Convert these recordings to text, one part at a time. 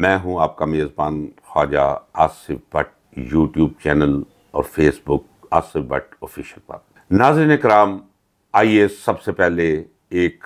मैं हूं आपका मेज़बान ख्वाजा आसिफ भट्ट यूट्यूब चैनल और फेसबुक आसिफ भट्ट ऑफिशियल पर नाजन कराम आइए सबसे पहले एक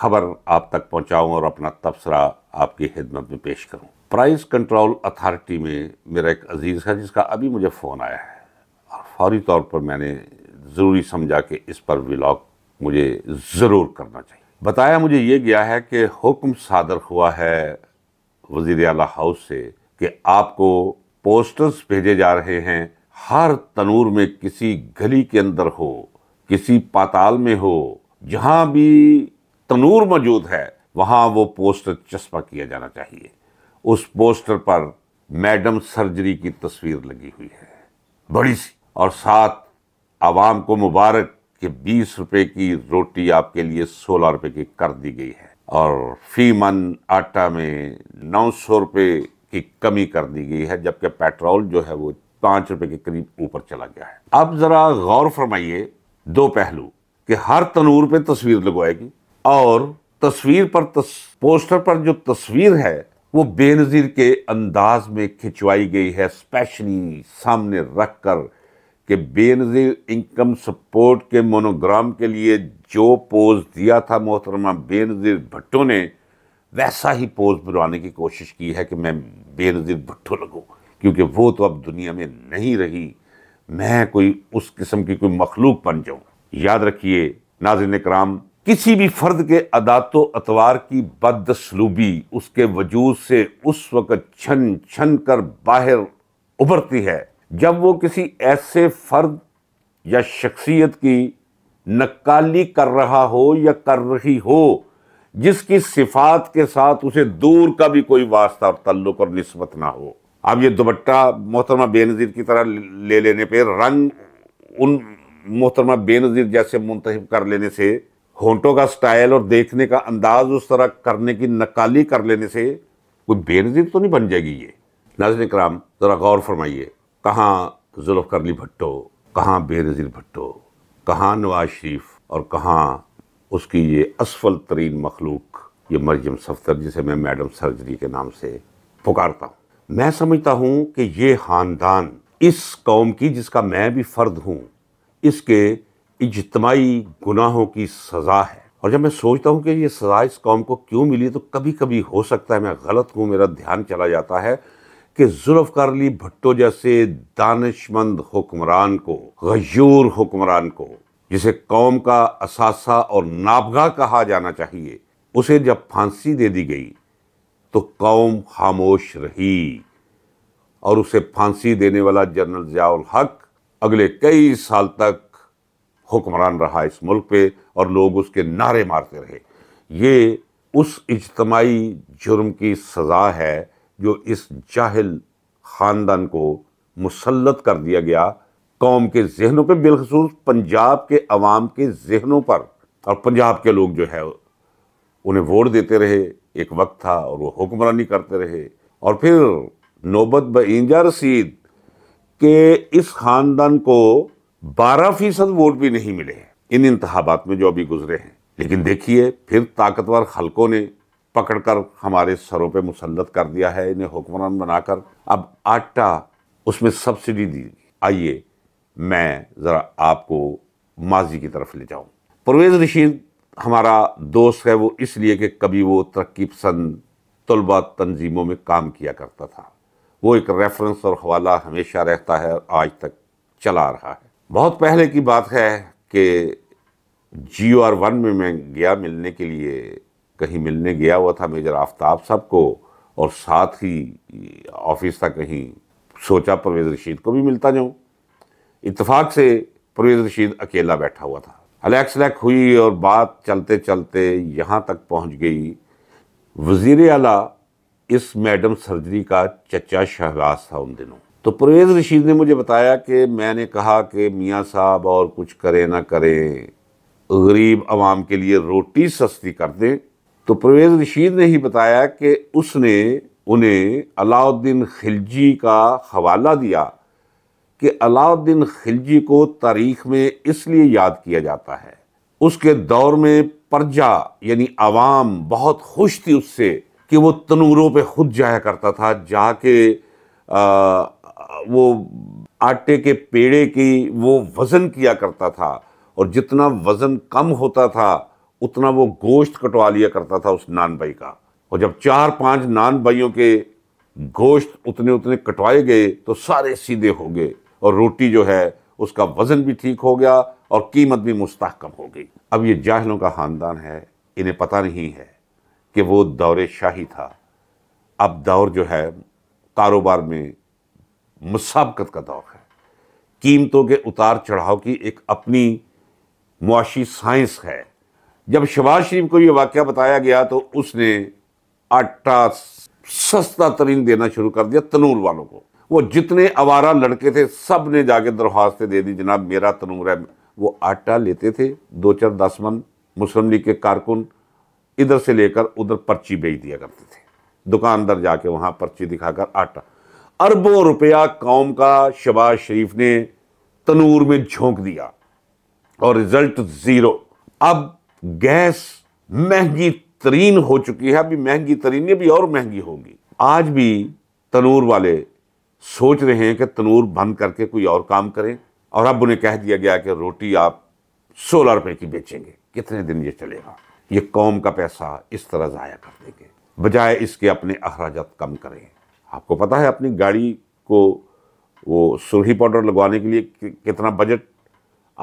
खबर आप तक पहुंचाऊं और अपना तबसरा आपकी खिदमत में पेश करूं प्राइस कंट्रोल अथॉरिटी में मेरा एक अजीज़ है जिसका अभी मुझे फ़ोन आया है और फौरी तौर पर मैंने ज़रूरी समझा कि इस पर व्लॉग मुझे ज़रूर करना चाहिए बताया मुझे ये गया है कि हुक्म सादर हुआ है वजीर अला हाउस से कि आपको पोस्टर्स भेजे जा रहे हैं हर तनूर में किसी गली के अंदर हो किसी पाताल में हो जहां भी तनूर मौजूद है वहां वो पोस्टर चस्पा किया जाना चाहिए उस पोस्टर पर मैडम सर्जरी की तस्वीर लगी हुई है बड़ी सी और साथ आवाम को मुबारक कि बीस रुपए की रोटी आपके लिए सोलह रुपए की कर दी गई है और फी मन आटा में नौ सौ रुपये की कमी कर दी गई है जबकि पेट्रोल जो है वो पाँच रुपये के करीब ऊपर चला गया है अब ज़रा गौर फरमाइए दो पहलू कि हर तनूर पे तस्वीर लगवाएगी और तस्वीर पर तस, पोस्टर पर जो तस्वीर है वो बेनज़ीर के अंदाज में खिंचवाई गई है स्पेशली सामने रख कर कि बेनजीर इनकम सपोर्ट के मोनोग्राम के लिए जो पोज दिया था मोहतरमा बेनज़ीर भट्टो ने वैसा ही पोज बनवाने की कोशिश की है कि मैं बेनज़ीर भट्टो लगूँ क्योंकि वो तो अब दुनिया में नहीं रही मैं कोई उस किस्म की कोई मखलूक बन जाऊँ याद रखिए नाजिन कराम किसी भी फ़र्द के अदात अतवार की बदसलूबी उसके वजूद से उस वक़्त छन छन कर बाहर उभरती है जब वो किसी ऐसे फ़र्द या शख्सियत की नक्काली कर रहा हो या कर रही हो जिसकी सिफात के साथ उसे दूर का भी कोई वास्ता और तल्लुक और नस्बत ना हो अब ये दुपट्टा मोहतरमा बेनज़ीर की तरह ले लेने पे रंग उन मोहतरमा बेनज़ीर जैसे मुंतब कर लेने से होंटों का स्टाइल और देखने का अंदाज उस तरह करने की नकाली कर लेने से कोई बेनज़ीर तो नहीं बन जाएगी ये नाजन कराम ज़रा गौर फरमाइए कहाँ जुल्फ अली भट्टो कहाँ बेनज़ीर भट्टो कहाँ नवाज शरीफ और कहाँ उसकी ये असफल तरीन मखलूक ये मरियम सफ्तर जिसे मैं मैडम सर्जरी के नाम से पुकारता हूँ मैं समझता हूँ कि ये ख़ानदान इस कौम की जिसका मैं भी फ़र्द हूँ इसके इजतमाही गुनाहों की सज़ा है और जब मैं सोचता हूँ कि ये सज़ा इस कौम को क्यों मिली तो कभी कभी हो सकता है मैं गलत हूँ मेरा ध्यान चला जाता है कि जुल्फ़कार अली भट्टो जैसे दानशमंद हुक्मरान को गयूर हुक्मरान को जिसे कौम का असासा और नाबगा कहा जाना चाहिए उसे जब फांसी दे दी गई तो कौम खामोश रही और उसे फांसी देने वाला जनरल ज़ियाउल हक अगले कई साल तक हुक्मरान रहा इस मुल्क पे और लोग उसके नारे मारते रहे ये उस इजतमाही जुर्म की सज़ा है जो इस जाहिल ख़ानदान को मुसलत कर दिया गया कौम के जहनों पर बिलखसूस पंजाब के अवाम के जहनों पर और पंजाब के लोग जो है उन्हें वोट देते रहे एक वक्त था और वह हुक्मरानी करते रहे और फिर नौबत बंजा रसीद के इस ख़ानदान को बारह फ़ीसद वोट भी नहीं मिले इन इंतबात में जो अभी गुजरे हैं लेकिन देखिए फिर ताकतवर हलकों ने पकड़कर हमारे सरों पे मुसलत कर दिया है इन्हें हुक्मरान बनाकर अब आटा उसमें सब्सिडी दी आइए मैं ज़रा आपको माजी की तरफ ले जाऊँ परवेज़ रशीद हमारा दोस्त है वो इसलिए कि कभी वो तरक्की पसंद तलबा तनजीमों में काम किया करता था वो एक रेफरेंस और हवाला हमेशा रहता है और आज तक चला रहा है बहुत पहले की बात है कि जी आर वन में मैं गया मिलने के लिए कहीं मिलने गया हुआ था मेजर आफ्ताब साहब को और साथ ही ऑफिस था कहीं सोचा परवेज़ रशीद को भी मिलता जाऊँ इतफाक़ से परवेज़ रशीद अकेला बैठा हुआ था अलैक्स लैक हुई और बात चलते चलते यहाँ तक पहुँच गई वज़ी अला इस मैडम सर्जरी का चचा शहबाज था उन दिनों तो परवेज़ रशीद ने मुझे बताया कि मैंने कहा कि मियाँ साहब और कुछ करें ना करें गरीब आवाम के लिए रोटी सस्ती कर दें तो परवेज़ रशीद ने ही बताया कि उसने उन्हें अलाउद्दीन खिलजी का हवाला दिया कि अलाउद्दीन खिलजी को तारीख में इसलिए याद किया जाता है उसके दौर में प्रजा यानी आवाम बहुत खुश थी उससे कि वो तनूरों पे खुद जाया करता था जाके वो आटे के पेड़े की वो वज़न किया करता था और जितना वज़न कम होता था उतना वो गोश्त कटवा लिया करता था उस नान भाई का और जब चार पांच नान भाइयों के गोश्त उतने उतने कटवाए गए तो सारे सीधे हो गए और रोटी जो है उसका वज़न भी ठीक हो गया और कीमत भी मुस्तकम हो गई अब ये जाहलों का ख़ानदान है इन्हें पता नहीं है कि वो दौरे शाही था अब दौर जो है कारोबार में मुसाबकत का दौर है कीमतों के उतार चढ़ाव की एक अपनी मुआशी साइंस है जब शबाज शरीफ को यह वाक्य बताया गया तो उसने आटा सस्ता तरीन देना शुरू कर दिया तनूर वालों को वो जितने आवारा लड़के थे सब ने जाके दरख्वास्त दे दी जनाब मेरा तनूर है वो आटा लेते थे दो चार दस मन मुस्लिम लीग के कारकुन इधर से लेकर उधर पर्ची बेच दिया करते थे दुकानदार जाके वहां पर्ची दिखाकर आटा अरबों रुपया कौम का शबाज शरीफ ने तनूर में झोंक दिया और रिजल्ट ज़ीरो अब गैस महंगी तरीन हो चुकी है अभी महंगी तरीन नहीं अभी और महंगी होगी आज भी तनूर वाले सोच रहे हैं कि तनूर बंद करके कोई और काम करें और अब उन्हें कह दिया गया कि रोटी आप सोलह रुपए की बेचेंगे कितने दिन ये चलेगा ये कौम का पैसा इस तरह ज़ाया कर देंगे बजाय इसके अपने अखराज कम करें आपको पता है अपनी गाड़ी को वो सुरही पाउडर लगवाने के लिए कितना बजट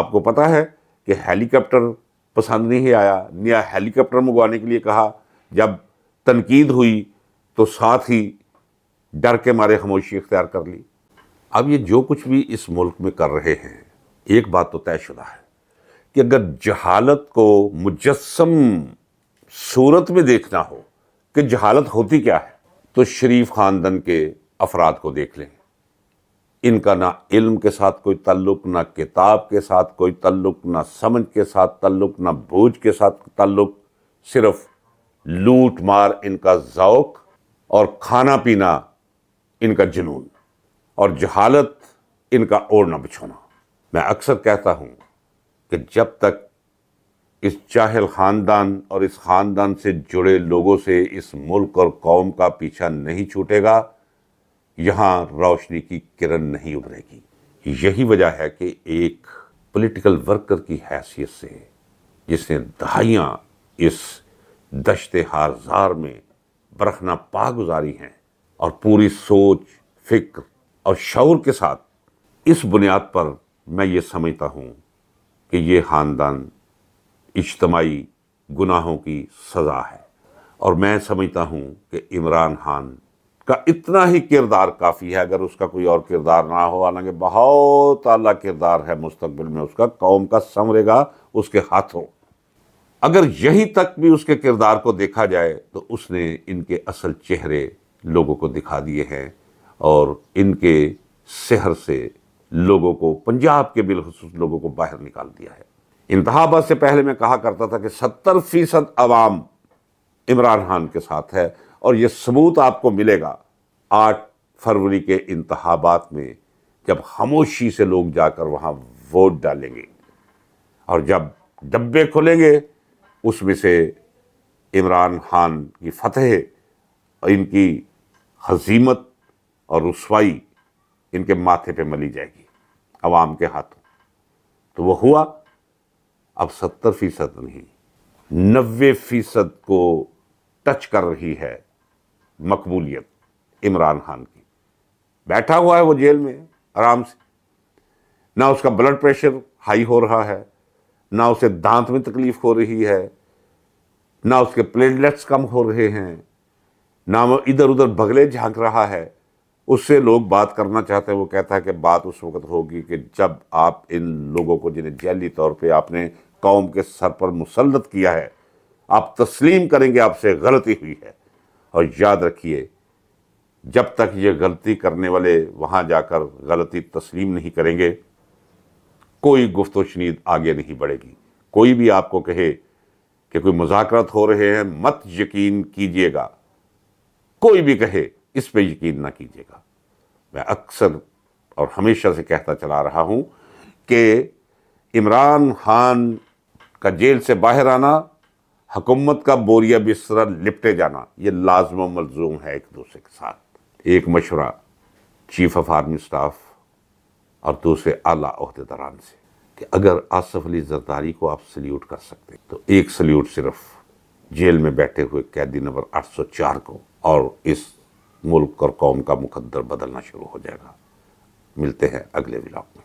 आपको पता है कि हेलीकॉप्टर पसंद नहीं आया नया हेलीकॉप्टर मंगवाने के लिए कहा जब तनकीद हुई तो साथ ही डर के मारे खामोशी इख्तियार कर ली अब ये जो कुछ भी इस मुल्क में कर रहे हैं एक बात तो तयशुदा है कि अगर जहालत को मुजस्म सूरत में देखना हो कि जहालत होती क्या है तो शरीफ ख़ानदन के अफराद को देख लें इनका ना इल्म के साथ कोई ताल्लुक ना किताब के साथ कोई ताल्लुक ना समझ के साथ ताल्लुक ना बूझ के साथ ताल्लुक सिर्फ लूट मार इनका ज़ौक और खाना पीना इनका जुनून और जहालत इनका ओढ़ना बिछोना मैं अक्सर कहता हूँ कि जब तक इस चाहल ख़ानदान और इस ख़ानदान से जुड़े लोगों से इस मुल्क और कौम का पीछा नहीं छूटेगा यहाँ रोशनी की किरण नहीं उभरेगी यही वजह है कि एक पॉलिटिकल वर्कर की हैसियत से जिसने दहाइयाँ इस दशत हारजार में बरखना पा गुजारी हैं और पूरी सोच फिक्र और शौर के साथ इस बुनियाद पर मैं ये समझता हूँ कि ये ख़ानदान इज्तमाही गुनाहों की सज़ा है और मैं समझता हूँ कि इमरान खान का इतना ही किरदार काफ़ी है अगर उसका कोई और किरदार ना हो हालांकि बहुत अला किरदार है मुस्तबिल में उसका कौम का संवरेगा उसके हाथों अगर यहीं तक भी उसके किरदार को देखा जाए तो उसने इनके असल चेहरे लोगों को दिखा दिए हैं और इनके शहर से लोगों को पंजाब के बिलखसूस लोगों को बाहर निकाल दिया है इंतहाबाद से पहले मैं कहा करता था कि सत्तर फीसद अवाम इमरान खान के साथ है और ये सबूत आपको मिलेगा आठ फरवरी के इंतबात में जब खामोशी से लोग जाकर वहाँ वोट डालेंगे और जब डब्बे खुलेंगे उसमें से इमरान खान की और इनकी हजीमत और रसवाई इनके माथे पे मली जाएगी आवाम के हाथों तो वो हुआ अब सत्तर फ़ीसद नहीं नबे फ़ीसद को टच कर रही है मकबूलियत इमरान खान की बैठा हुआ है वो जेल में आराम से ना उसका ब्लड प्रेशर हाई हो रहा है ना उसे दांत में तकलीफ हो रही है ना उसके प्लेटलेट्स कम हो रहे हैं ना वो इधर उधर बगले झांक रहा है उससे लोग बात करना चाहते हैं वो कहता है कि बात उस वक्त होगी कि जब आप इन लोगों को जिन्हें जैली तौर पे आपने कौम के सर पर मुसलत किया है आप तस्लीम करेंगे आपसे गलती हुई है और याद रखिए जब तक ये गलती करने वाले वहाँ जाकर गलती तस्लीम नहीं करेंगे कोई गुफ्त शनीद आगे नहीं बढ़ेगी कोई भी आपको कहे कि कोई मुजाकरत हो रहे हैं मत यकीन कीजिएगा कोई भी कहे इस पर यकीन ना कीजिएगा मैं अक्सर और हमेशा से कहता चला रहा हूँ कि इमरान खान का जेल से बाहर आना हकूमत का बोरिया बिस्तरा लिपटे जाना ये लाजम मलजूम है एक दूसरे के साथ एक मशवरा चीफ ऑफ आर्मी स्टाफ और दूसरे आला अहदेदारान से कि अगर आसफ अली जरदारी को आप सल्यूट कर सकते तो एक सल्यूट सिर्फ जेल में बैठे हुए कैदी नंबर 804 को और इस मुल्क और कौम का मुकद्दर बदलना शुरू हो जाएगा मिलते हैं अगले ब्लॉग में